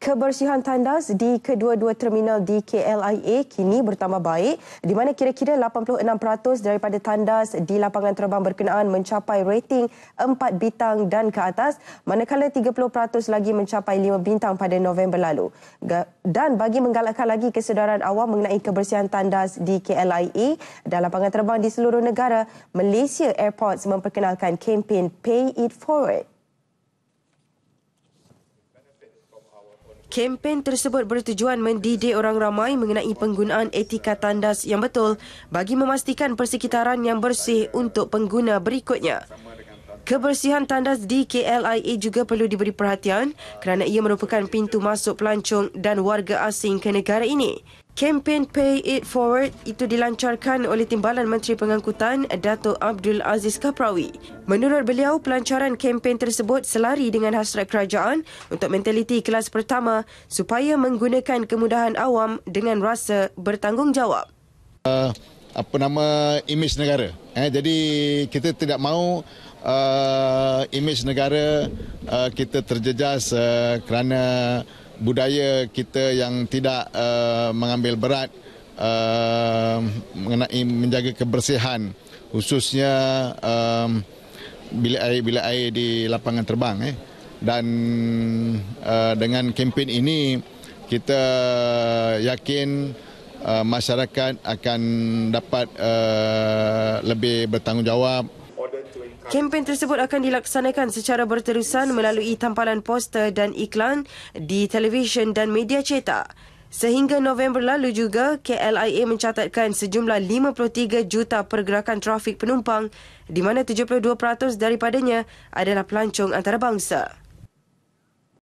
Kebersihan tandas di kedua-dua terminal di KLIA kini bertambah baik di mana kira-kira 86% daripada tandas di lapangan terbang berkenaan mencapai rating 4 bintang dan ke atas manakala 30% lagi mencapai 5 bintang pada November lalu. Dan bagi menggalakkan lagi kesedaran awam mengenai kebersihan tandas di KLIA dan lapangan terbang di seluruh negara, Malaysia Airports memperkenalkan kempen Pay It Forward. Kempen tersebut bertujuan mendidik orang ramai mengenai penggunaan etika tandas yang betul bagi memastikan persekitaran yang bersih untuk pengguna berikutnya. Kebersihan tandas di KLIA juga perlu diberi perhatian kerana ia merupakan pintu masuk pelancong dan warga asing ke negara ini. Kempen Pay It Forward itu dilancarkan oleh Timbalan Menteri Pengangkutan Dato' Abdul Aziz Kaprawi. Menurut beliau, pelancaran kempen tersebut selari dengan hasrat kerajaan untuk mentaliti kelas pertama supaya menggunakan kemudahan awam dengan rasa bertanggungjawab. Uh, apa nama imej negara. Eh, jadi kita tidak mahu uh, imej negara uh, kita terjejas uh, kerana budaya kita yang tidak uh, mengambil berat uh, mengenai menjaga kebersihan khususnya um, bilik air bilik air di lapangan terbang eh dan uh, dengan kempen ini kita yakin uh, masyarakat akan dapat uh, lebih bertanggungjawab Kempen tersebut akan dilaksanakan secara berterusan melalui tampalan poster dan iklan di televisyen dan media cetak. Sehingga November lalu juga, KLIA mencatatkan sejumlah 53 juta pergerakan trafik penumpang di mana 72% daripadanya adalah pelancong antarabangsa.